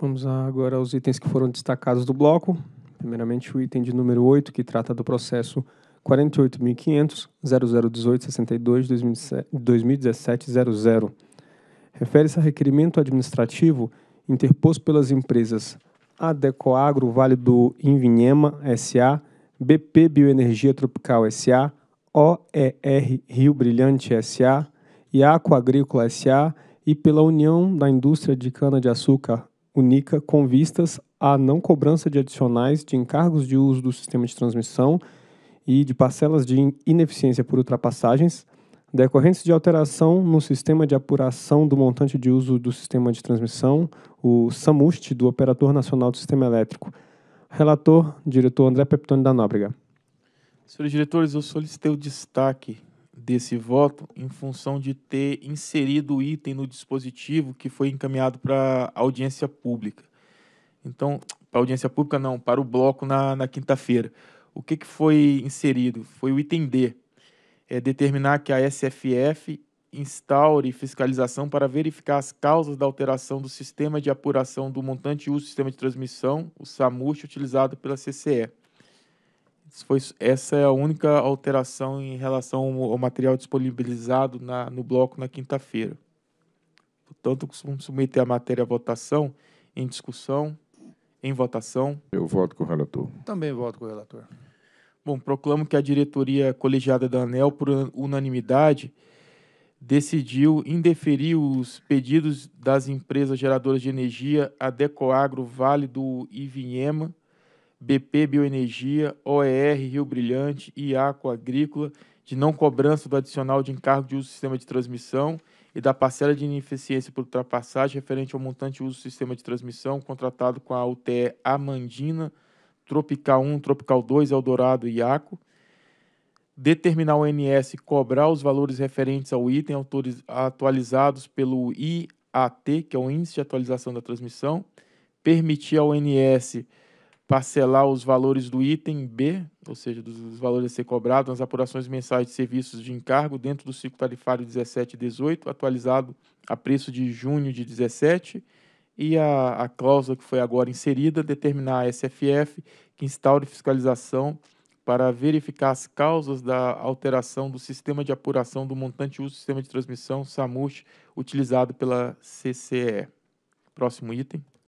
Vamos agora aos itens que foram destacados do bloco. Primeiramente, o item de número 8, que trata do processo 48.500.0018.62.2017.00. Refere-se a requerimento administrativo interposto pelas empresas Adecoagro Vale do Invinhema S.A., BP Bioenergia Tropical S.A., OER Rio Brilhante S.A. e Aqua Agrícola S.A. e pela União da Indústria de Cana-de-Açúcar única com vistas à não cobrança de adicionais de encargos de uso do sistema de transmissão e de parcelas de ineficiência por ultrapassagens decorrentes de alteração no sistema de apuração do montante de uso do sistema de transmissão, o SAMUST, do Operador Nacional do Sistema Elétrico. Relator, diretor André Peptoni da Nóbrega. Senhores diretores, eu solicitei o destaque desse voto em função de ter inserido o item no dispositivo que foi encaminhado para audiência pública. Então, para audiência pública não, para o bloco na, na quinta-feira. O que, que foi inserido? Foi o item D, é determinar que a SFF instaure fiscalização para verificar as causas da alteração do sistema de apuração do montante e uso do sistema de transmissão, o SAMURT, utilizado pela CCE. Foi, essa é a única alteração em relação ao material disponibilizado na, no bloco na quinta-feira. Portanto, costumo submeter a matéria à votação, em discussão, em votação. Eu voto com o relator. Também voto com o relator. Bom, proclamo que a diretoria colegiada da ANEL, por unanimidade, decidiu indeferir os pedidos das empresas geradoras de energia Adecoagro, Vale do Ivinhema BP Bioenergia, OER Rio Brilhante e Aqua Agrícola de não cobrança do adicional de encargo de uso do sistema de transmissão e da parcela de ineficiência por ultrapassagem referente ao montante de uso do sistema de transmissão contratado com a UTE Amandina, Tropical 1, Tropical 2, Eldorado e Iaco. Determinar o NS cobrar os valores referentes ao item atualizados pelo IAT, que é o Índice de Atualização da Transmissão. Permitir ao NS parcelar os valores do item B, ou seja, dos valores a ser cobrados nas apurações mensais de serviços de encargo dentro do ciclo tarifário 17 e 18, atualizado a preço de junho de 17, e a, a cláusula que foi agora inserida, determinar a SFF que instaure fiscalização para verificar as causas da alteração do sistema de apuração do montante uso do sistema de transmissão SAMUS utilizado pela CCE. Próximo item.